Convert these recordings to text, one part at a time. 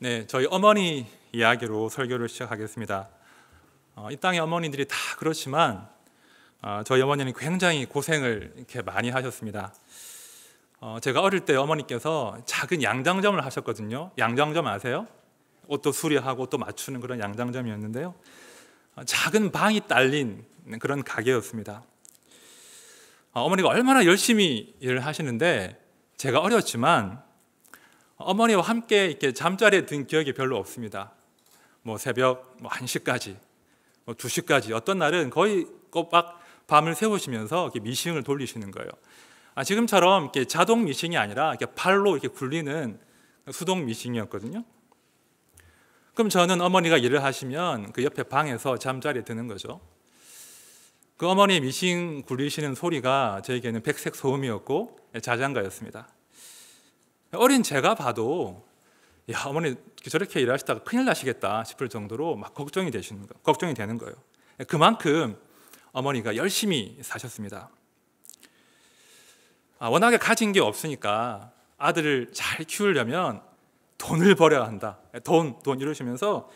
네, 저희 어머니 이야기로 설교를 시작하겠습니다. 어, 이 땅의 어머니들이 다 그렇지만 어, 저희 어머니는 굉장히 고생을 이렇게 많이 하셨습니다. 어, 제가 어릴 때 어머니께서 작은 양장점을 하셨거든요. 양장점 아세요? 옷도 수리하고 또 맞추는 그런 양장점이었는데요. 어, 작은 방이 딸린 그런 가게였습니다. 어, 어머니가 얼마나 열심히 일을 하시는데 제가 어렸지만 어머니와 함께 이렇게 잠자리에 든 기억이 별로 없습니다. 뭐 새벽 뭐 1시까지, 뭐 2시까지 어떤 날은 거의 꼬박 밤을 새우시면서 미싱을 돌리시는 거예요. 아, 지금처럼 이렇게 자동 미싱이 아니라 이렇게 발로 이렇게 굴리는 수동 미싱이었거든요. 그럼 저는 어머니가 일을 하시면 그 옆에 방에서 잠자리에 드는 거죠. 그 어머니 미싱 굴리시는 소리가 저에게는 백색 소음이었고 자장가였습니다. 어린 제가 봐도 야 어머니 저렇게 일하시다가 큰일 나시겠다 싶을 정도로 막 걱정이 되시는 거, 걱정이 되는 거예요. 그만큼 어머니가 열심히 사셨습니다. 아, 워낙에 가진 게 없으니까 아들을 잘 키우려면 돈을 벌여야 한다. 예, 돈, 돈 이러시면서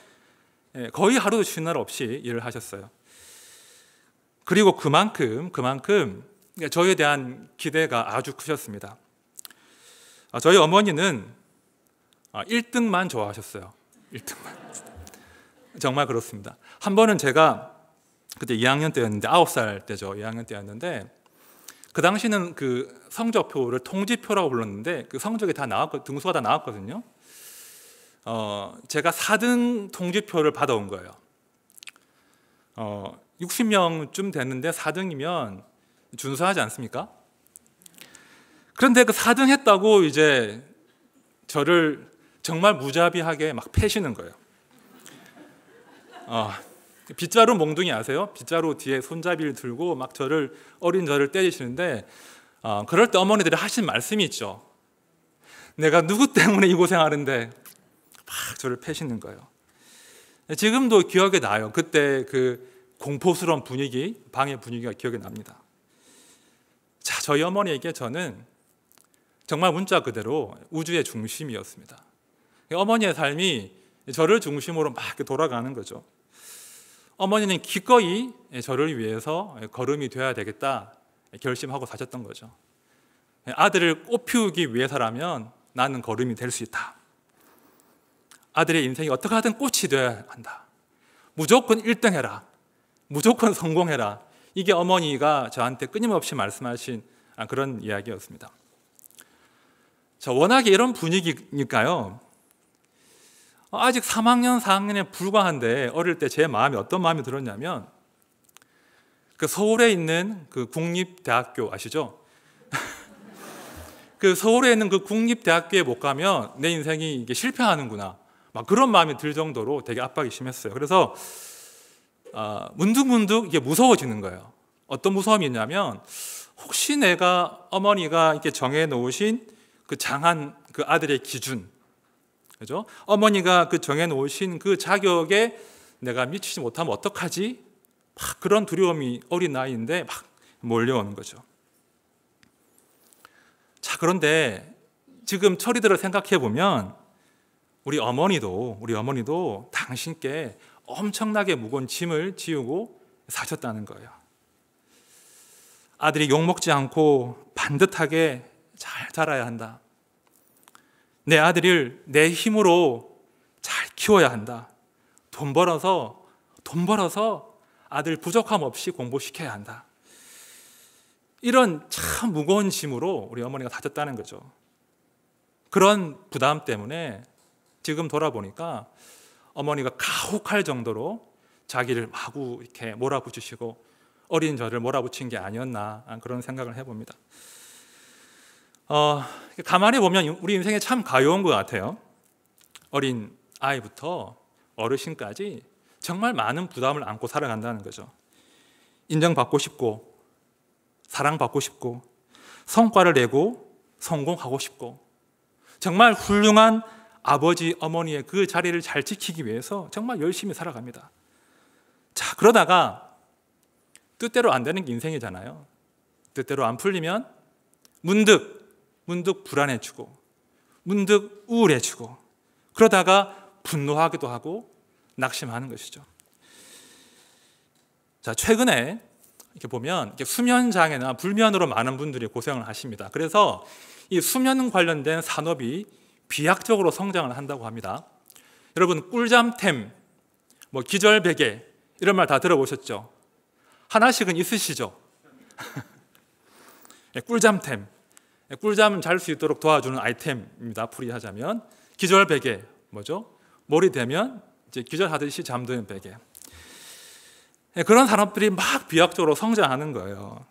예, 거의 하루도 쉬는 날 없이 일을 하셨어요. 그리고 그만큼, 그만큼 저에 대한 기대가 아주 크셨습니다. 아, 저희 어머니는 1등만 아, 좋아하셨어요. 1등만. 정말 그렇습니다. 한 번은 제가 그때 2학년 때였는데 9살 때죠. 2학년 때였는데 그 당시는 그 성적표를 통지표라고 불렀는데 그 성적이 다 나왔고 등수가 다 나왔거든요. 어, 제가 4등 통지표를 받아온 거예요. 어, 60명쯤 됐는데 4등이면 준수하지 않습니까? 그런데 그 4등 했다고 이제 저를 정말 무자비하게 막 패시는 거예요. 어, 빗자루 몽둥이 아세요? 빗자루 뒤에 손잡이를 들고 막 저를 어린 저를 때리시는데 어, 그럴 때 어머니들이 하신 말씀이 있죠. 내가 누구 때문에 이 고생하는데 막 저를 패시는 거예요. 지금도 기억에 나요. 그때 그 공포스러운 분위기, 방의 분위기가 기억에 납니다. 자, 저희 어머니에게 저는 정말 문자 그대로 우주의 중심이었습니다. 어머니의 삶이 저를 중심으로 막 돌아가는 거죠. 어머니는 기꺼이 저를 위해서 걸음이 되어야 되겠다 결심하고 사셨던 거죠. 아들을 꽃 피우기 위해서라면 나는 걸음이 될 수 있다. 아들의 인생이 어떻게 하든 꽃이 되어야 한다. 무조건 1등 해라. 무조건 성공해라. 이게 어머니가 저한테 끊임없이 말씀하신 그런 이야기였습니다. 자, 워낙에 이런 분위기니까요. 아직 3학년, 4학년에 불과한데 어릴 때 제 마음이 어떤 마음이 들었냐면 그 서울에 있는 그 국립대학교 아시죠? 그 서울에 있는 그 국립대학교에 못 가면 내 인생이 이게 실패하는구나. 막 그런 마음이 들 정도로 되게 압박이 심했어요. 그래서 아, 문득문득 이게 무서워지는 거예요. 어떤 무서움이 있냐면 혹시 내가 어머니가 이렇게 정해 놓으신 그 장한 그 아들의 기준, 그죠? 어머니가 그 정해놓으신 그 자격에 내가 미치지 못하면 어떡하지? 막 그런 두려움이 어린 나이인데 막 몰려오는 거죠. 자, 그런데 지금 처리들을 생각해 보면 우리 어머니도, 우리 어머니도 당신께 엄청나게 무거운 짐을 지우고 사셨다는 거예요. 아들이 욕먹지 않고 반듯하게 잘 자라야 한다. 내 아들을 내 힘으로 잘 키워야 한다. 돈 벌어서, 돈 벌어서 아들 부족함 없이 공부시켜야 한다. 이런 참 무거운 짐으로 우리 어머니가 다졌다는 거죠. 그런 부담 때문에 지금 돌아보니까 어머니가 가혹할 정도로 자기를 마구 이렇게 몰아붙이시고 어린 저를 몰아붙인 게 아니었나 그런 생각을 해봅니다. 어, 가만히 보면 우리 인생에 참 가여운 것 같아요. 어린 아이부터 어르신까지 정말 많은 부담을 안고 살아간다는 거죠. 인정받고 싶고, 사랑받고 싶고, 성과를 내고, 성공하고 싶고, 정말 훌륭한 아버지, 어머니의 그 자리를 잘 지키기 위해서 정말 열심히 살아갑니다. 자, 그러다가 뜻대로 안 되는 게 인생이잖아요. 뜻대로 안 풀리면 문득 문득 불안해지고 문득 우울해지고 그러다가 분노하기도 하고 낙심하는 것이죠. 자, 최근에 이렇게 보면 이렇게 수면 장애나 불면으로 많은 분들이 고생을 하십니다. 그래서 이 수면 관련된 산업이 비약적으로 성장을 한다고 합니다. 여러분 꿀잠템, 뭐 기절 베개 이런 말 다 들어보셨죠? 하나씩은 있으시죠? 예, 꿀잠템. 네, 꿀잠 잘수 있도록 도와주는 아이템입니다. 풀이하자면 기절 베개 뭐죠? 머리 대면 이제 기절하듯이 잠드는 베개. 네, 그런 사람들이 막 비약적으로 성장하는 거예요.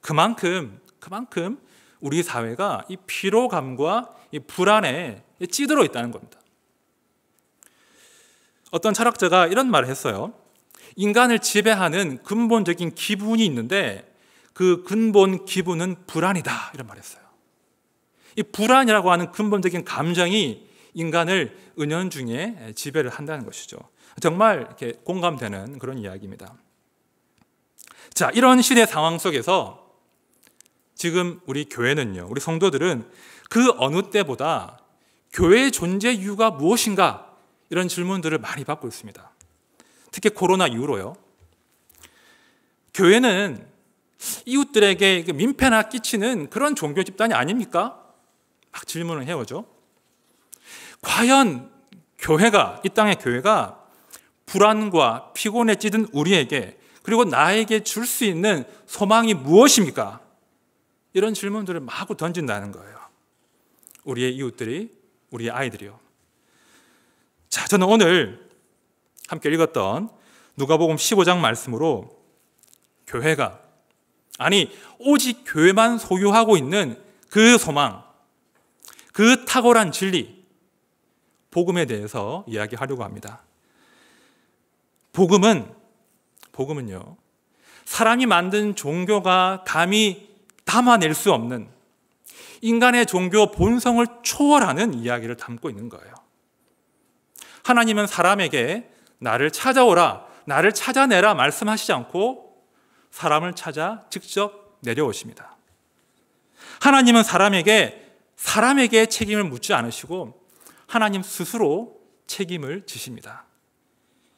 그만큼 그만큼 우리 사회가 이 피로감과 이 불안에 찌들어 있다는 겁니다. 어떤 철학자가 이런 말을 했어요. 인간을 지배하는 근본적인 기분이 있는데 그 근본 기분은 불안이다. 이런 말했어요. 이 불안이라고 하는 근본적인 감정이 인간을 은연중에 지배를 한다는 것이죠. 정말 이렇게 공감되는 그런 이야기입니다. 자, 이런 시대 상황 속에서 지금 우리 교회는요, 우리 성도들은 그 어느 때보다 교회의 존재 이유가 무엇인가 이런 질문들을 많이 받고 있습니다. 특히 코로나 이후로요. 교회는 이웃들에게 민폐나 끼치는 그런 종교 집단이 아닙니까? 막 질문을 해오죠. 과연 교회가, 이 땅의 교회가 불안과 피곤에 찌든 우리에게 그리고 나에게 줄 수 있는 소망이 무엇입니까? 이런 질문들을 마구 던진다는 거예요. 우리의 이웃들이, 우리의 아이들이요. 자, 저는 오늘 함께 읽었던 누가복음 15장 말씀으로 교회가 아니, 오직 교회만 소유하고 있는 그 소망, 그 탁월한 진리, 복음에 대해서 이야기하려고 합니다. 복음은, 복음은요, 사람이 만든 종교가 감히 담아낼 수 없는 인간의 종교 본성을 초월하는 이야기를 담고 있는 거예요. 하나님은 사람에게 나를 찾아오라, 나를 찾아내라 말씀하시지 않고 사람을 찾아 직접 내려오십니다. 하나님은 사람에게 사람에게 책임을 묻지 않으시고 하나님 스스로 책임을 지십니다.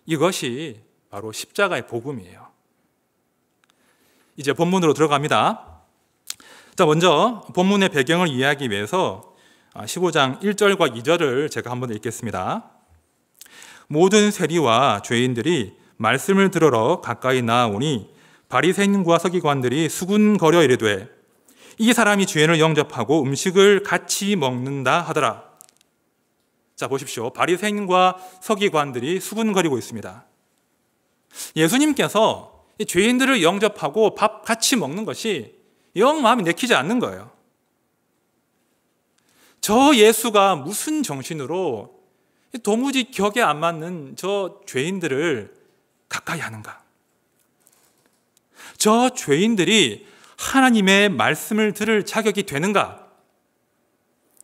이것이 바로 십자가의 복음이에요. 이제 본문으로 들어갑니다. 자, 먼저 본문의 배경을 이해하기 위해서 15장 1절과 2절을 제가 한번 읽겠습니다. 모든 세리와 죄인들이 말씀을 들으러 가까이 나오니 바리새인과 서기관들이 수군거려 이르되 이 사람이 주인을 영접하고 음식을 같이 먹는다 하더라. 자 보십시오. 바리새인과 서기관들이 수군거리고 있습니다. 예수님께서 죄인들을 영접하고 밥 같이 먹는 것이 영 마음이 내키지 않는 거예요. 저 예수가 무슨 정신으로 도무지 격에 안 맞는 저 죄인들을 가까이 하는가? 저 죄인들이 하나님의 말씀을 들을 자격이 되는가?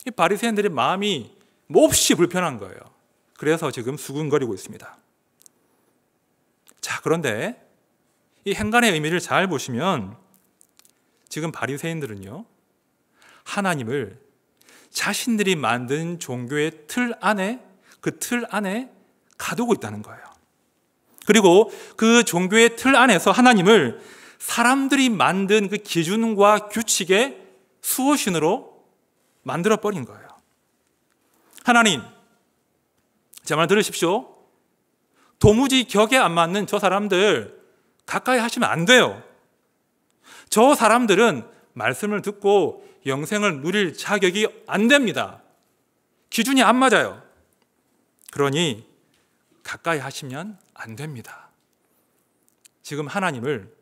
이 바리새인들의 마음이 몹시 불편한 거예요. 그래서 지금 수군거리고 있습니다. 자, 그런데 이 행간의 의미를 잘 보시면 지금 바리새인들은요. 하나님을 자신들이 만든 종교의 틀 안에 그 틀 안에 가두고 있다는 거예요. 그리고 그 종교의 틀 안에서 하나님을 사람들이 만든 그 기준과 규칙의 수호신으로 만들어버린 거예요. 하나님, 제 말 들으십시오. 도무지 격에 안 맞는 저 사람들 가까이 하시면 안 돼요. 저 사람들은 말씀을 듣고 영생을 누릴 자격이 안 됩니다. 기준이 안 맞아요. 그러니 가까이 하시면 안 됩니다. 지금 하나님을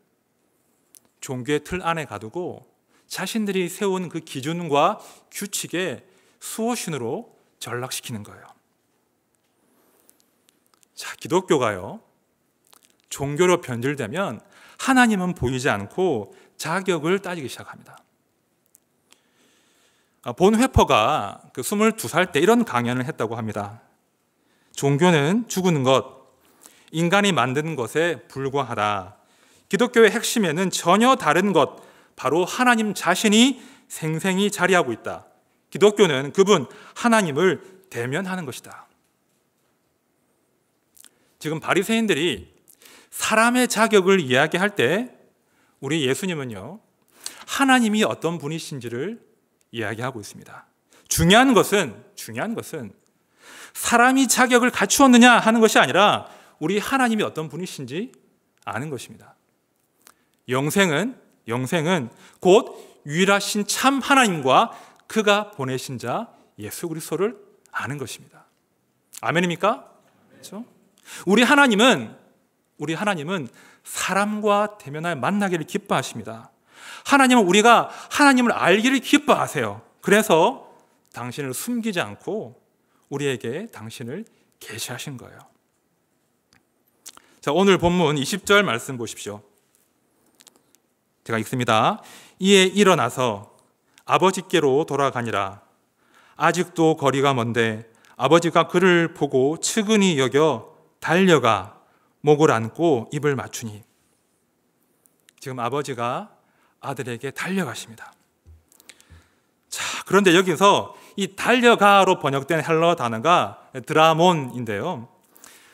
종교의 틀 안에 가두고 자신들이 세운 그 기준과 규칙에 수호신으로 전락시키는 거예요. 자, 기독교가요. 종교로 변질되면 하나님은 보이지 않고 자격을 따지기 시작합니다. 아, 본 회퍼가 22살 그 때 이런 강연을 했다고 합니다. 종교는 죽은 것, 인간이 만든 것에 불과하다. 기독교의 핵심에는 전혀 다른 것, 바로 하나님 자신이 생생히 자리하고 있다. 기독교는 그분 하나님을 대면하는 것이다. 지금 바리새인들이 사람의 자격을 이야기할 때 우리 예수님은요. 하나님이 어떤 분이신지를 이야기하고 있습니다. 중요한 것은 중요한 것은 사람이 자격을 갖추었느냐 하는 것이 아니라 우리 하나님이 어떤 분이신지 아는 것입니다. 영생은 영생은 곧 유일하신 참 하나님과 그가 보내신 자 예수 그리스도를 아는 것입니다. 아멘입니까? 그렇죠? 우리 하나님은 우리 하나님은 사람과 대면하여 만나기를 기뻐하십니다. 하나님은 우리가 하나님을 알기를 기뻐하세요. 그래서 당신을 숨기지 않고 우리에게 당신을 계시하신 거예요. 자, 오늘 본문 20절 말씀 보십시오. 제가 읽습니다. 이에 일어나서 아버지께로 돌아가니라. 아직도 거리가 먼데 아버지가 그를 보고 측은히 여겨 달려가 목을 안고 입을 맞추니 지금 아버지가 아들에게 달려가십니다. 자, 그런데 여기서 이 달려가로 번역된 헬러 단어가 드라몬인데요.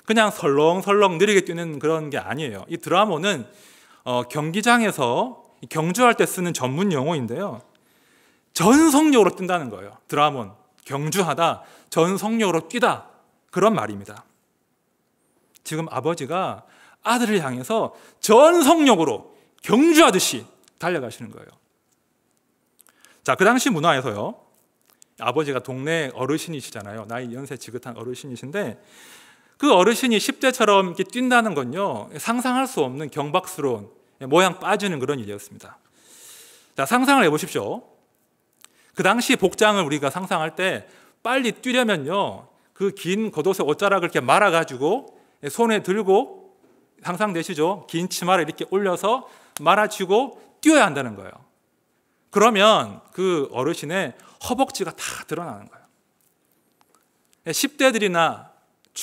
그냥 설렁설렁 느리게 뛰는 그런 게 아니에요. 이 드라몬은 어, 경기장에서 경주할 때 쓰는 전문 용어인데요. 전속력으로 뛴다는 거예요. 드라몬 경주하다 전속력으로 뛰다 그런 말입니다. 지금 아버지가 아들을 향해서 전속력으로 경주하듯이 달려가시는 거예요. 자, 그 당시 문화에서요. 아버지가 동네 어르신이시잖아요. 나이 연세 지긋한 어르신이신데 그 어르신이 10대처럼 이렇게 뛴다는 건요. 상상할 수 없는 경박스러운 모양 빠지는 그런 일이었습니다. 자, 상상을 해보십시오. 그 당시 복장을 우리가 상상할 때 빨리 뛰려면요. 그 긴 겉옷의 옷자락을 이렇게 말아가지고 손에 들고 상상되시죠? 긴 치마를 이렇게 올려서 말아치고 뛰어야 한다는 거예요. 그러면 그 어르신의 허벅지가 다 드러나는 거예요. 10대들이나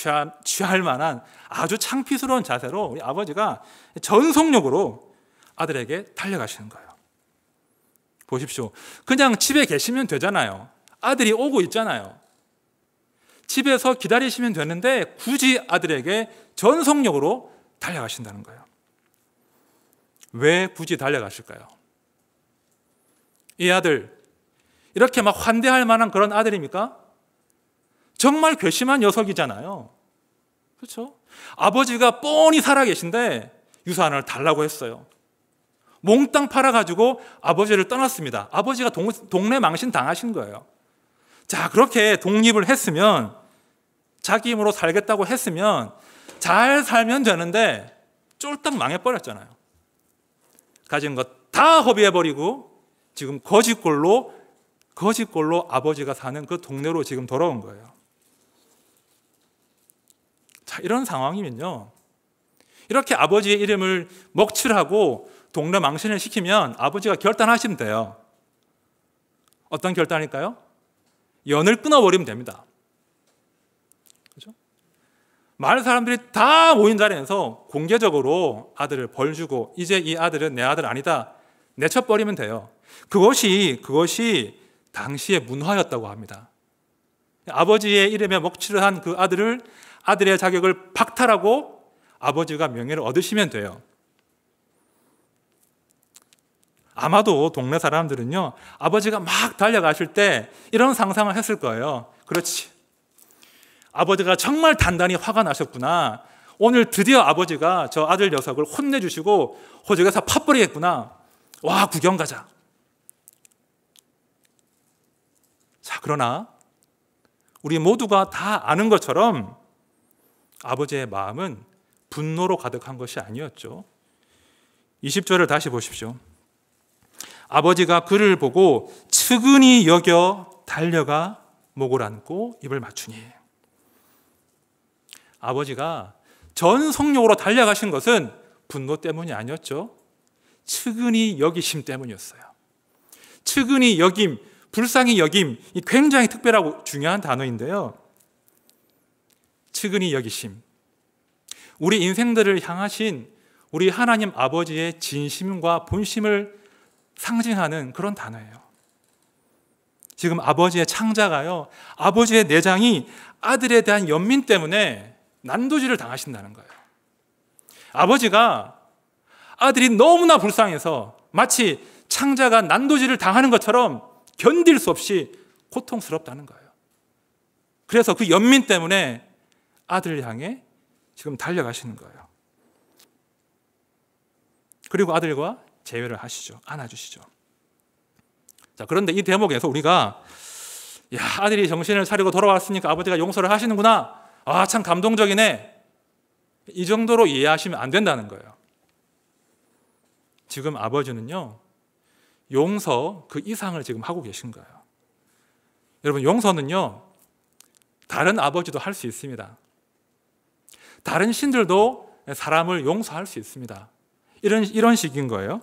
예, 취할, 만한 아주 창피스러운 자세로 우리 아버지가 전속력으로 아들에게 달려가시는 거예요. 보십시오. 그냥 집에 계시면 되잖아요. 아들이 오고 있잖아요. 집에서 기다리시면 되는데 굳이 아들에게 전속력으로 달려가신다는 거예요. 왜 굳이 달려가실까요? 이 아들, 이렇게 막 환대할 만한 그런 아들입니까? 정말 괘씸한 녀석이잖아요. 그렇죠? 아버지가 뻔히 살아계신데 유산을 달라고 했어요. 몽땅 팔아가지고 아버지를 떠났습니다. 아버지가 동, 동네 망신 당하신 거예요. 자, 그렇게 독립을 했으면, 자기 힘으로 살겠다고 했으면, 잘 살면 되는데, 쫄딱 망해버렸잖아요. 가진 것 다 허비해버리고, 지금 거짓골로, 거짓골로 아버지가 사는 그 동네로 지금 돌아온 거예요. 자, 이런 상황이면요. 이렇게 아버지의 이름을 먹칠하고 동네 망신을 시키면 아버지가 결단하시면 돼요. 어떤 결단일까요? 연을 끊어버리면 됩니다. 그죠? 마을 사람들이 다 모인 자리에서 공개적으로 아들을 벌주고 이제 이 아들은 내 아들 아니다. 내쳐버리면 돼요. 그것이 그것이 당시의 문화였다고 합니다. 아버지의 이름에 먹칠을 한 그 아들을 아들의 자격을 박탈하고 아버지가 명예를 얻으시면 돼요. 아마도 동네 사람들은요, 아버지가 막 달려가실 때 이런 상상을 했을 거예요. 그렇지. 아버지가 정말 단단히 화가 나셨구나. 오늘 드디어 아버지가 저 아들 녀석을 혼내주시고 호적에서 팥뿌리겠구나. 와, 구경 가자. 자, 그러나 우리 모두가 다 아는 것처럼 아버지의 마음은 분노로 가득한 것이 아니었죠. 20절을 다시 보십시오. 아버지가 그를 보고 측은히 여겨 달려가 목을 안고 입을 맞추니 아버지가 전 성령으로 달려가신 것은 분노 때문이 아니었죠. 측은히 여기심 때문이었어요. 측은히 여김, 불쌍히 여김, 굉장히 특별하고 중요한 단어인데요. 측은히 여기심. 우리 인생들을 향하신 우리 하나님 아버지의 진심과 본심을 상징하는 그런 단어예요. 지금 아버지의 창자가요, 아버지의 내장이 아들에 대한 연민 때문에 난도질을 당하신다는 거예요. 아버지가 아들이 너무나 불쌍해서 마치 창자가 난도질을 당하는 것처럼 견딜 수 없이 고통스럽다는 거예요. 그래서 그 연민 때문에 아들을 향해 지금 달려가시는 거예요. 그리고 아들과 제외를 하시죠. 안아주시죠. 자, 그런데 이 대목에서 우리가 야, 아들이 정신을 차리고 돌아왔으니까 아버지가 용서를 하시는구나. 아, 참 감동적이네. 이 정도로 이해하시면 안 된다는 거예요. 지금 아버지는요, 용서 그 이상을 지금 하고 계신 거예요. 여러분, 용서는요, 다른 아버지도 할 수 있습니다. 다른 신들도 사람을 용서할 수 있습니다. 이런, 이런 식인 거예요.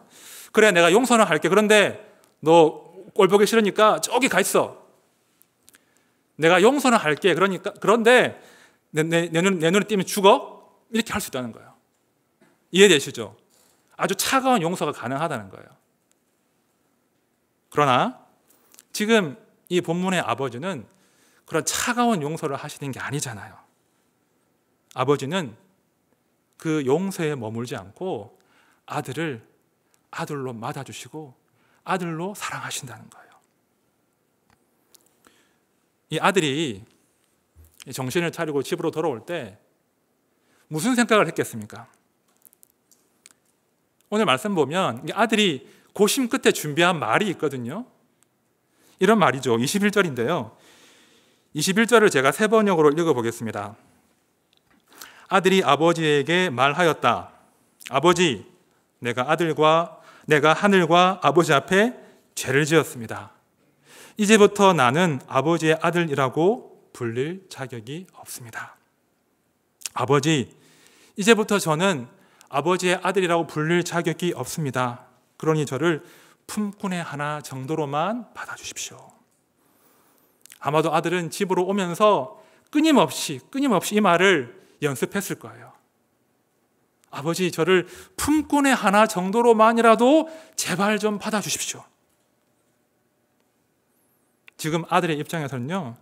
그래, 내가 용서는 할게. 그런데 너 꼴보기 싫으니까 저기 가 있어. 내가 용서는 할게. 그러니까, 그런데 내, 내, 내, 눈, 내 눈에 띄면 죽어? 이렇게 할 수 있다는 거예요. 이해되시죠? 아주 차가운 용서가 가능하다는 거예요. 그러나 지금 이 본문의 아버지는 그런 차가운 용서를 하시는 게 아니잖아요. 아버지는 그 용서에 머물지 않고 아들을 아들로 맞아주시고 아들로 사랑하신다는 거예요. 이 아들이 정신을 차리고 집으로 돌아올 때 무슨 생각을 했겠습니까? 오늘 말씀 보면 아들이 고심 끝에 준비한 말이 있거든요. 이런 말이죠. 21절인데요. 21절을 제가 세 번역으로 읽어보겠습니다. 아들이 아버지에게 말하였다. 아버지, 내가 아들과 내가 하늘과 아버지 앞에 죄를 지었습니다. 이제부터 나는 아버지의 아들이라고 불릴 자격이 없습니다. 아버지, 이제부터 저는 아버지의 아들이라고 불릴 자격이 없습니다. 그러니 저를 품꾼의 하나 정도로만 받아주십시오. 아마도 아들은 집으로 오면서 끊임없이, 끊임없이 이 말을 연습했을 거예요. 아버지, 저를 품꾼의 하나 정도로만이라도 제발 좀 받아주십시오. 지금 아들의 입장에서는요,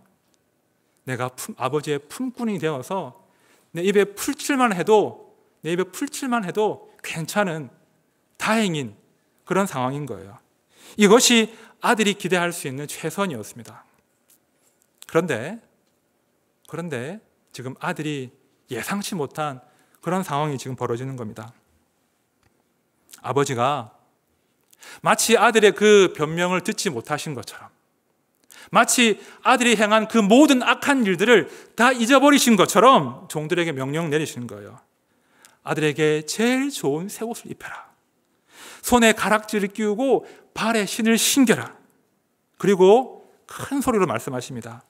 내가 품, 아버지의 품꾼이 되어서 내 입에 풀칠만 해도, 내 입에 풀칠만 해도 괜찮은, 다행인 그런 상황인 거예요. 이것이 아들이 기대할 수 있는 최선이었습니다. 그런데, 그런데 지금 아들이 예상치 못한 그런 상황이 지금 벌어지는 겁니다. 아버지가 마치 아들의 그 변명을 듣지 못하신 것처럼 마치 아들이 행한 그 모든 악한 일들을 다 잊어버리신 것처럼 종들에게 명령 내리시는 거예요. 아들에게 제일 좋은 새 옷을 입혀라. 손에 가락지를 끼우고 발에 신을 신겨라. 그리고 큰 소리로 말씀하십니다.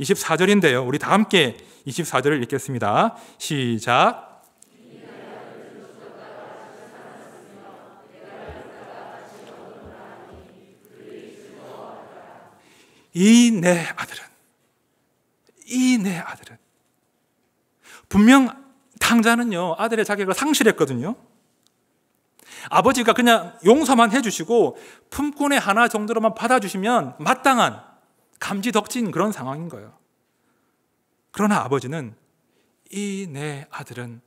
24절인데요. 우리 다 함께 24절을 읽겠습니다. 시작. 이내 아들은, 이 내 아들은. 분명 당자는요, 아들의 자격을 상실했거든요. 아버지가 그냥 용서만 해주시고 품꾼의 하나 정도로만 받아주시면 마땅한 감지덕진 그런 상황인 거예요. 그러나 아버지는 이 내 아들은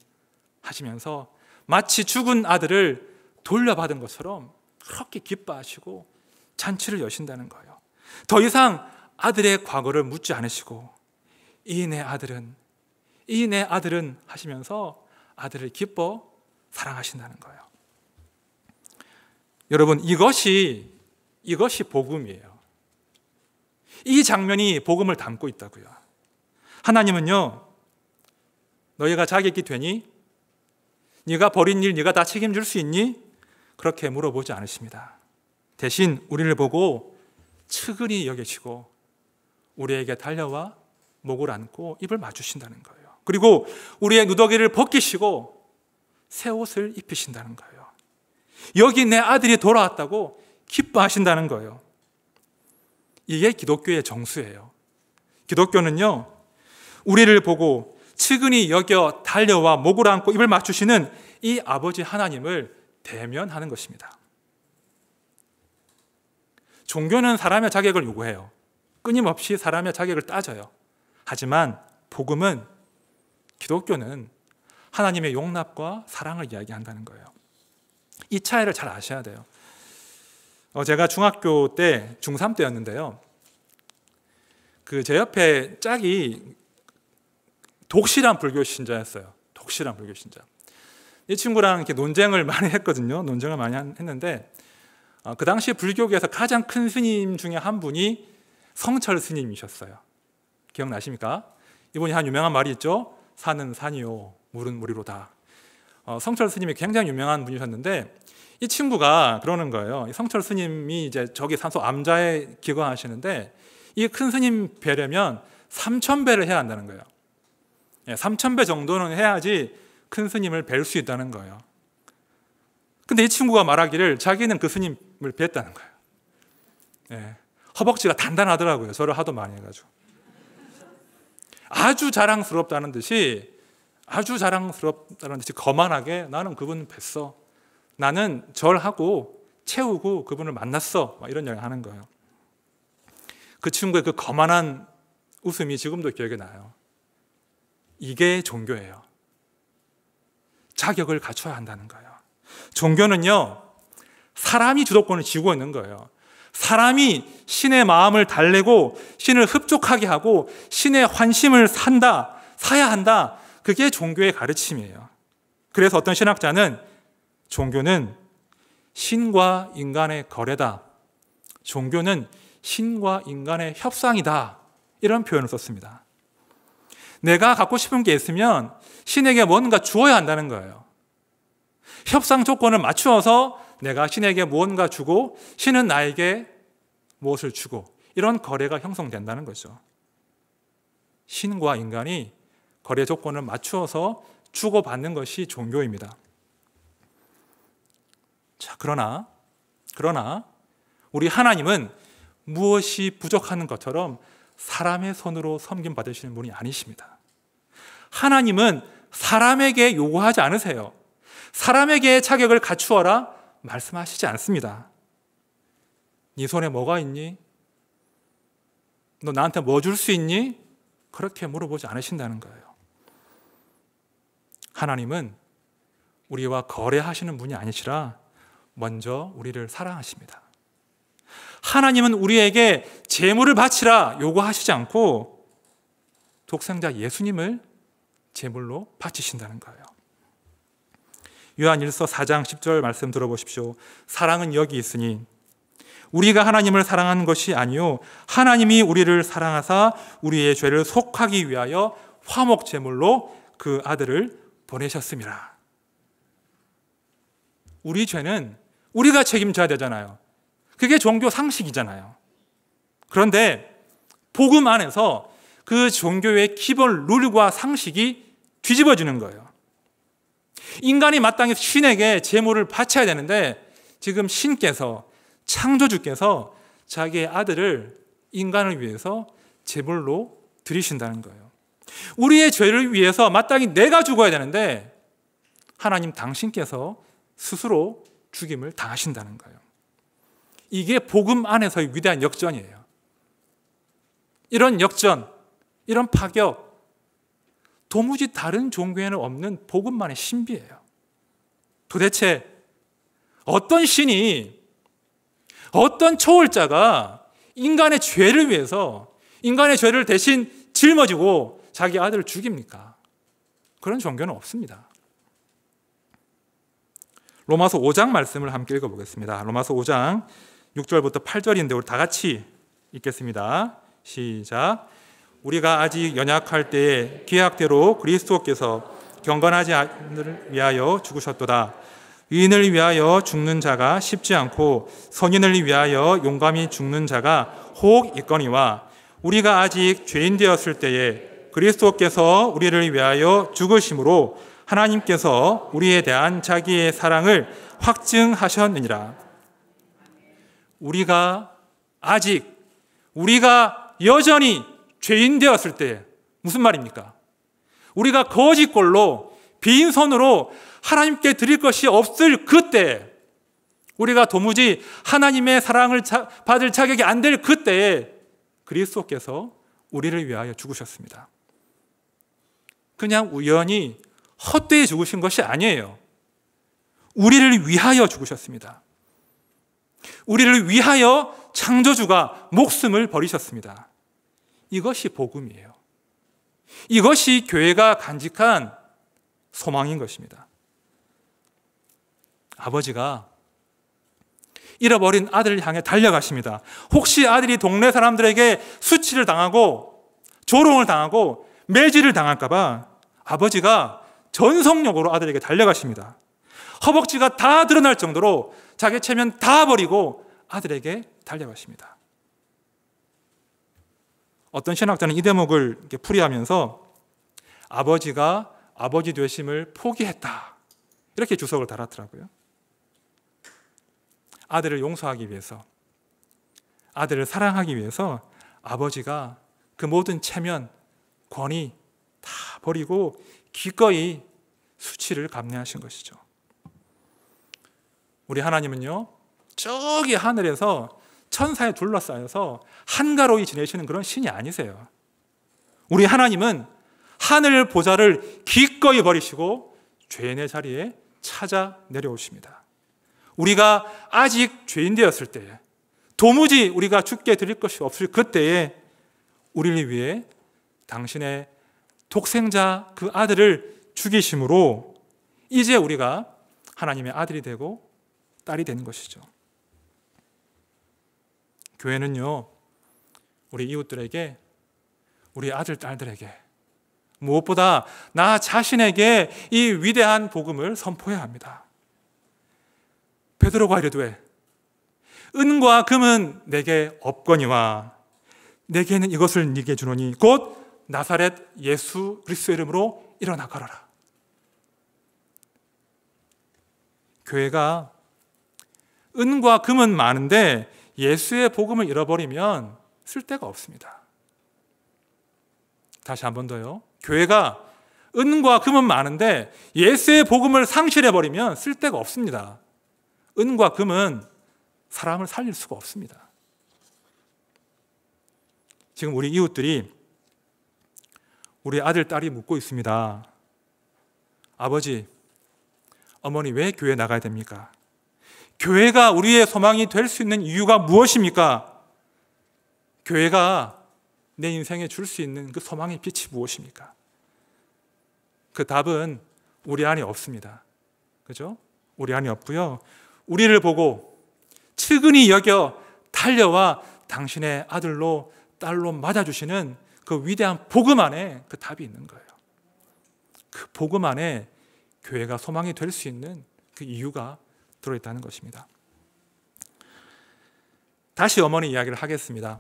하시면서 마치 죽은 아들을 돌려받은 것처럼 그렇게 기뻐하시고 잔치를 여신다는 거예요. 더 이상 아들의 과거를 묻지 않으시고 이 내 아들은 이 내 아들은 하시면서 아들을 기뻐 사랑하신다는 거예요. 여러분 이것이 이것이 복음이에요. 이 장면이 복음을 담고 있다고요. 하나님은요. 너희가 자격이 되니 네가 벌인 일 네가 다 책임질 수 있니? 그렇게 물어보지 않으십니다. 대신 우리를 보고 측은히 여겨지고 우리에게 달려와 목을 안고 입을 맞추신다는 거예요. 그리고 우리의 누더기를 벗기시고 새 옷을 입히신다는 거예요. 여기 내 아들이 돌아왔다고 기뻐하신다는 거예요. 이게 기독교의 정수예요. 기독교는요, 우리를 보고 측은히 여겨 달려와 목을 안고 입을 맞추시는 이 아버지 하나님을 대면하는 것입니다. 종교는 사람의 자격을 요구해요. 끊임없이 사람의 자격을 따져요. 하지만 복음은 기독교는 하나님의 용납과 사랑을 이야기한다는 거예요. 이 차이를 잘 아셔야 돼요. 어, 제가 중학교 때, 중3 때였는데요. 그 제 옆에 짝이 독실한 불교 신자였어요. 독실한 불교 신자. 이 친구랑 이렇게 논쟁을 많이 했거든요. 논쟁을 많이 했는데 어, 그 당시 불교계에서 가장 큰 스님 중에 한 분이 성철 스님이셨어요. 기억나십니까? 이분이 한 유명한 말이 있죠. 산은 산이요, 물은 물이로다. 어, 성철 스님이 굉장히 유명한 분이셨는데 이 친구가 그러는 거예요. 성철 스님이 이제 저기 산소 암자에 기거하시는데 이 큰 스님 배려면 3천 배를 해야 한다는 거예요. 3천 예, 배 정도는 해야지 큰 스님을 뵐 수 있다는 거예요. 근데 이 친구가 말하기를 자기는 그 스님 말을 뱉다는 거예요. 예. 허벅지가 단단하더라고요. 저를 하도 많이 해가지고. 아주 자랑스럽다는 듯이 아주 자랑스럽다는 듯이 거만하게 나는 그분 뵀어. 나는 절하고 채우고 그분을 만났어. 이런 이기 하는 거예요. 그 친구의 그 거만한 웃음이 지금도 기억에 나요. 이게 종교예요. 자격을 갖춰야 한다는 거예요. 종교는요, 사람이 주도권을 쥐고 있는 거예요. 사람이 신의 마음을 달래고 신을 흡족하게 하고 신의 환심을 산다, 사야 한다. 그게 종교의 가르침이에요. 그래서 어떤 신학자는 종교는 신과 인간의 거래다. 종교는 신과 인간의 협상이다. 이런 표현을 썼습니다. 내가 갖고 싶은 게 있으면 신에게 뭔가 주어야 한다는 거예요. 협상 조건을 맞추어서 내가 신에게 무언가 주고 신은 나에게 무엇을 주고 이런 거래가 형성된다는 거죠. 신과 인간이 거래 조건을 맞추어서 주고받는 것이 종교입니다. 자, 그러나, 그러나, 우리 하나님은 무엇이 부족한 것처럼 사람의 손으로 섬김받으시는 분이 아니십니다. 하나님은 사람에게 요구하지 않으세요. 사람에게 자격을 갖추어라, 말씀하시지 않습니다. 네 손에 뭐가 있니? 너 나한테 뭐 줄 수 있니? 그렇게 물어보지 않으신다는 거예요. 하나님은 우리와 거래하시는 분이 아니시라 먼저 우리를 사랑하십니다. 하나님은 우리에게 재물을 바치라 요구하시지 않고 독생자 예수님을 제물로 바치신다는 거예요. 요한일서 4장 10절 말씀 들어보십시오. 사랑은 여기 있으니 우리가 하나님을 사랑한 것이 아니요 하나님이 우리를 사랑하사 우리의 죄를 속하기 위하여 화목 제물로 그 아들을 보내셨습니다. 우리 죄는 우리가 책임져야 되잖아요. 그게 종교 상식이잖아요. 그런데 복음 안에서 그 종교의 기본 룰과 상식이 뒤집어지는 거예요. 인간이 마땅히 신에게 제물을 바쳐야 되는데 지금 신께서 창조주께서 자기의 아들을 인간을 위해서 제물로 드리신다는 거예요. 우리의 죄를 위해서 마땅히 내가 죽어야 되는데 하나님 당신께서 스스로 죽임을 당하신다는 거예요. 이게 복음 안에서의 위대한 역전이에요. 이런 역전, 이런 파격, 도무지 다른 종교에는 없는 복음만의 신비예요. 도대체 어떤 신이 어떤 초월자가 인간의 죄를 위해서 인간의 죄를 대신 짊어지고 자기 아들을 죽입니까? 그런 종교는 없습니다. 로마서 5장 말씀을 함께 읽어보겠습니다. 로마서 5장 6절부터 8절인데 우리 다 같이 읽겠습니다. 시작. 우리가 아직 연약할 때에 계약대로 그리스도께서 경건하지 않을 위하여 죽으셨도다. 의인을 위하여 죽는 자가 쉽지 않고 선인을 위하여 용감히 죽는 자가 혹 있거니와 우리가 아직 죄인 되었을 때에 그리스도께서 우리를 위하여 죽으심으로 하나님께서 우리에 대한 자기의 사랑을 확증하셨느니라. 우리가 아직 우리가 여전히 죄인 되었을 때 무슨 말입니까? 우리가 거짓골로 빈손으로 하나님께 드릴 것이 없을 그때 우리가 도무지 하나님의 사랑을 받을 자격이 안 될 그때에 그리스도께서 우리를 위하여 죽으셨습니다. 그냥 우연히 헛되이 죽으신 것이 아니에요. 우리를 위하여 죽으셨습니다. 우리를 위하여 창조주가 목숨을 버리셨습니다. 이것이 복음이에요. 이것이 교회가 간직한 소망인 것입니다. 아버지가 잃어버린 아들을 향해 달려가십니다. 혹시 아들이 동네 사람들에게 수치를 당하고 조롱을 당하고 매질을 당할까봐 아버지가 전성력으로 아들에게 달려가십니다. 허벅지가 다 드러날 정도로 자기 체면 다 버리고 아들에게 달려가십니다. 어떤 신학자는 이 대목을 풀이하면서 아버지가 아버지 되심을 포기했다. 이렇게 주석을 달았더라고요. 아들을 용서하기 위해서, 아들을 사랑하기 위해서 아버지가 그 모든 체면, 권위 다 버리고 기꺼이 수치를 감내하신 것이죠. 우리 하나님은요, 저기 하늘에서 천사에 둘러싸여서 한가로이 지내시는 그런 신이 아니세요. 우리 하나님은 하늘 보좌를 기꺼이 버리시고 죄인의 자리에 찾아 내려오십니다. 우리가 아직 죄인 되었을 때에 도무지 우리가 죽게 드릴 것이 없을 그때에 우리를 위해 당신의 독생자 그 아들을 죽이심으로 이제 우리가 하나님의 아들이 되고 딸이 되는 것이죠. 교회는요, 우리 이웃들에게, 우리 아들, 딸들에게, 무엇보다 나 자신에게 이 위대한 복음을 선포해야 합니다. 베드로가 이르되 은과 금은 내게 없거니와 내게는 이것을 네게 주노니 곧 나사렛 예수 그리스도 이름으로 일어나 걸라 교회가 은과 금은 많은데 예수의 복음을 잃어버리면 쓸데가 없습니다. 다시 한 번 더요. 교회가 은과 금은 많은데 예수의 복음을 상실해버리면 쓸데가 없습니다. 은과 금은 사람을 살릴 수가 없습니다. 지금 우리 이웃들이 우리 아들, 딸이 묻고 있습니다. 아버지, 어머니 왜 교회 나가야 됩니까? 교회가 우리의 소망이 될 수 있는 이유가 무엇입니까? 교회가 내 인생에 줄 수 있는 그 소망의 빛이 무엇입니까? 그 답은 우리 안에 없습니다. 그죠? 우리 안에 없고요. 우리를 보고 측은히 여겨 달려와 당신의 아들로 딸로 맞아주시는 그 위대한 복음 안에 그 답이 있는 거예요. 그 복음 안에 교회가 소망이 될 수 있는 그 이유가 들어있다는 것입니다. 다시 어머니 이야기를 하겠습니다.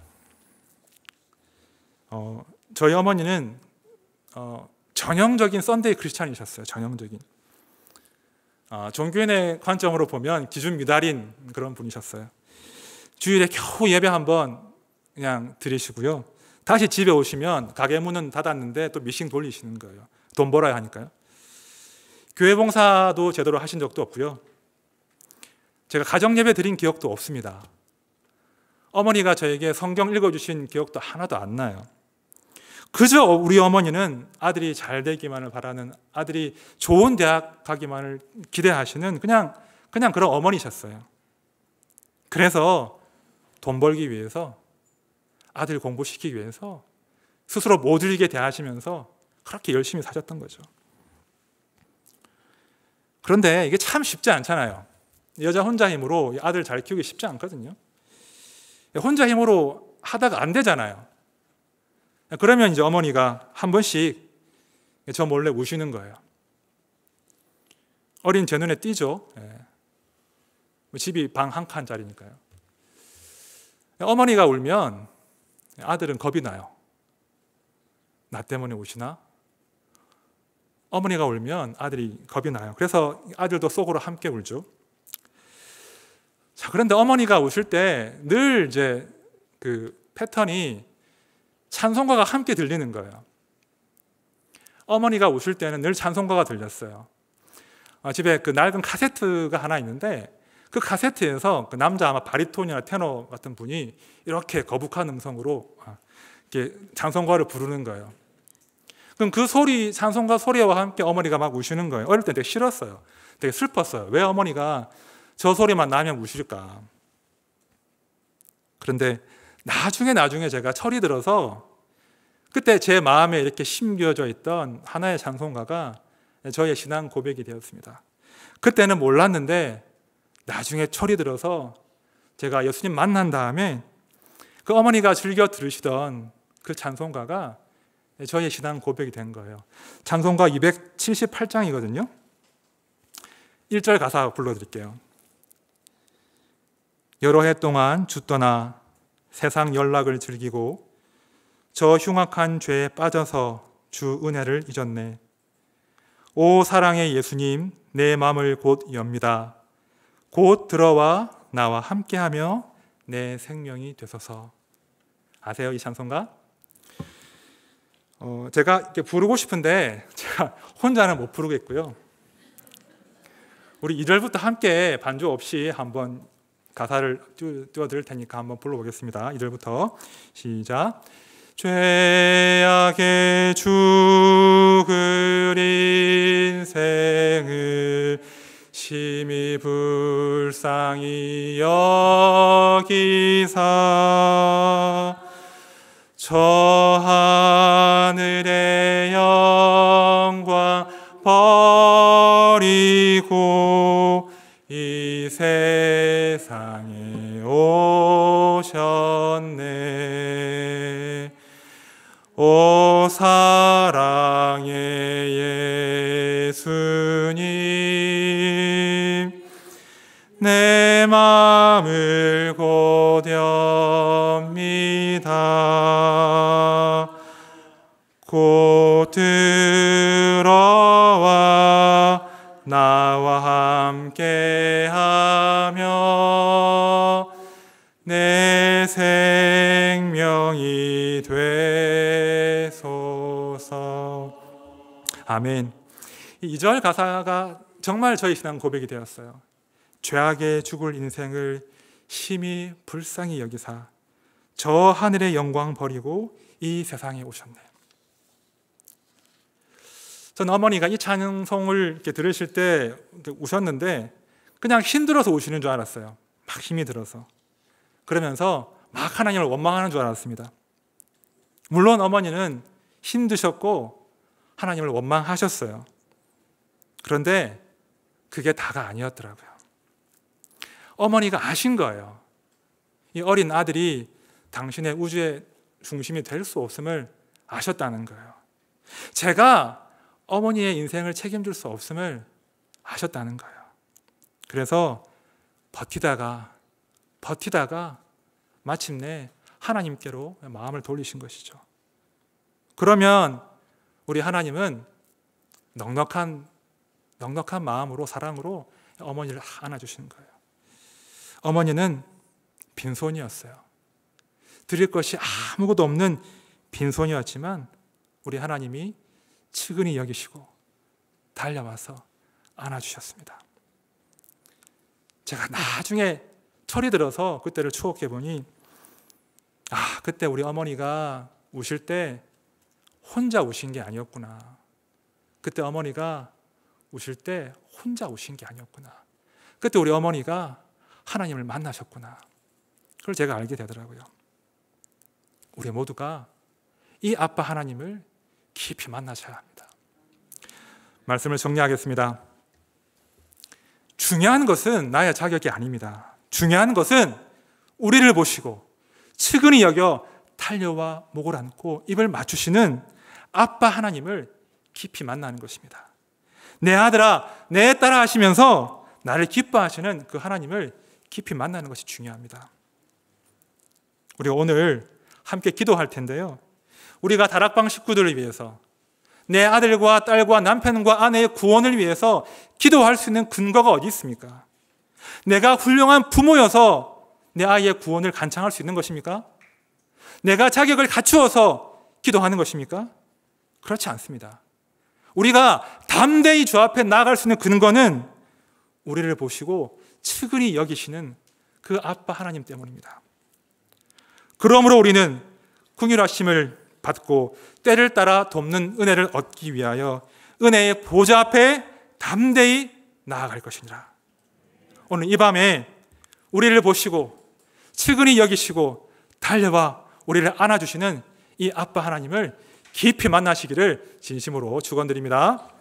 어, 저희 어머니는 어, 전형적인 썬데이 크리스찬이셨어요. 전형적인. 어, 종교인의 관점으로 보면 기준 미달인 그런 분이셨어요. 주일에 겨우 예배 한번 그냥 드리시고요. 다시 집에 오시면 가게 문은 닫았는데 또 미싱 돌리시는 거예요. 돈 벌어야 하니까요. 교회 봉사도 제대로 하신 적도 없고요. 제가 가정 예배 드린 기억도 없습니다. 어머니가 저에게 성경 읽어주신 기억도 하나도 안 나요. 그저 우리 어머니는 아들이 잘 되기만을 바라는 아들이 좋은 대학 가기만을 기대하시는 그냥 그냥 그런 어머니셨어요. 그래서 돈 벌기 위해서 아들 공부시키기 위해서 스스로 모질게 대하시면서 그렇게 열심히 사셨던 거죠. 그런데 이게 참 쉽지 않잖아요. 여자 혼자 힘으로 아들 잘 키우기 쉽지 않거든요. 혼자 힘으로 하다가 안 되잖아요. 그러면 이제 어머니가 한 번씩 저 몰래 우시는 거예요. 어린 제 눈에 띄죠. 예. 뭐 집이 방 한 칸짜리니까요. 어머니가 울면 아들은 겁이 나요. 나 때문에 우시나? 어머니가 울면 아들이 겁이 나요. 그래서 아들도 속으로 함께 울죠. 자, 그런데 어머니가 오실 때늘 이제 그 패턴이 찬송가가 함께 들리는 거예요. 어머니가 오실 때는 늘 찬송가가 들렸어요. 어, 집에 그 낡은 카세트가 하나 있는데 그 카세트에서 그 남자 아마 바리톤이나 테너 같은 분이 이렇게 거북한 음성으로 아, 이렇게 찬송가를 부르는 거예요. 그럼 그 소리 찬송가 소리와 함께 어머니가 막 우시는 거예요. 어릴 때 되게 싫었어요. 되게 슬펐어요. 왜 어머니가 저 소리만 나면 무실까? 그런데 나중에 나중에 제가 철이 들어서 그때 제 마음에 이렇게 심겨져 있던 하나의 찬송가가 저의 신앙 고백이 되었습니다. 그때는 몰랐는데 나중에 철이 들어서 제가 예수님 만난 다음에 그 어머니가 즐겨 들으시던 그 찬송가가 저의 신앙 고백이 된 거예요. 찬송가 278장이거든요. 1절 가사 불러드릴게요. 여러 해 동안 주 떠나 세상 연락을 즐기고 저 흉악한 죄에 빠져서 주 은혜를 잊었네. 오 사랑의 예수님, 내 마음을 곧 엽니다. 곧 들어와 나와 함께하며 내 생명이 되소서. 아세요 이 찬송가? 어, 제가 이렇게 부르고 싶은데 제가 혼자는 못 부르겠고요. 우리 2절부터 함께 반주 없이 한번 가사를 띄워드릴 테니까 한번 불러보겠습니다. 2절부터 시작. 죄악의 죽을 인생을 심히 불쌍히 여기사 저 하늘의 영광 버리고 이세 오셨네 오 사랑의 예수님 내 마음을 고대합니다 곧 들어 이절 가사가 정말 저희 신앙 고백이 되었어요. 죄악에 죽을 인생을 심히 불쌍히 여기사 저 하늘의 영광 버리고 이 세상에 오셨네. 전 어머니가 이 찬송을 이렇게 들으실 때 우셨는데 그냥 힘들어서 우시는 줄 알았어요. 막 힘이 들어서. 그러면서 막 하나님을 원망하는 줄 알았습니다. 물론 어머니는 힘드셨고 하나님을 원망하셨어요. 그런데 그게 다가 아니었더라고요. 어머니가 아신 거예요. 이 어린 아들이 당신의 우주의 중심이 될 수 없음을 아셨다는 거예요. 제가 어머니의 인생을 책임질 수 없음을 아셨다는 거예요. 그래서 버티다가 버티다가 마침내 하나님께로 마음을 돌리신 것이죠. 그러면 우리 하나님은 넉넉한 넉넉한 마음으로 사랑으로 어머니를 안아주신 거예요. 어머니는 빈손이었어요. 드릴 것이 아무것도 없는 빈손이었지만 우리 하나님이 측은히 여기시고 달려와서 안아주셨습니다. 제가 나중에 철이 들어서 그때를 추억해 보니 아 그때 우리 어머니가 우실 때 혼자 우신 게 아니었구나. 그때 어머니가 오실 때 혼자 오신 게 아니었구나. 그때 우리 어머니가 하나님을 만나셨구나. 그걸 제가 알게 되더라고요. 우리 모두가 이 아빠 하나님을 깊이 만나셔야 합니다. 말씀을 정리하겠습니다. 중요한 것은 나의 자격이 아닙니다. 중요한 것은 우리를 보시고 측은히 여겨 달려와 목을 안고 입을 맞추시는 아빠 하나님을 깊이 만나는 것입니다. 내 아들아, 내 딸아 하시면서 나를 기뻐하시는 그 하나님을 깊이 만나는 것이 중요합니다. 우리 오늘 함께 기도할 텐데요. 우리가 다락방 식구들을 위해서 내 아들과 딸과 남편과 아내의 구원을 위해서 기도할 수 있는 근거가 어디 있습니까? 내가 훌륭한 부모여서 내 아이의 구원을 간창할 수 있는 것입니까? 내가 자격을 갖추어서 기도하는 것입니까? 그렇지 않습니다. 우리가 담대히 주 앞에 나아갈 수 있는 근거는 우리를 보시고 측은히 여기시는 그 아빠 하나님 때문입니다. 그러므로 우리는 궁휼하심을 받고 때를 따라 돕는 은혜를 얻기 위하여 은혜의 보좌 앞에 담대히 나아갈 것이니라. 오늘 이 밤에 우리를 보시고 측은히 여기시고 달려와 우리를 안아주시는 이 아빠 하나님을 깊이 만나시기를 진심으로 축원드립니다.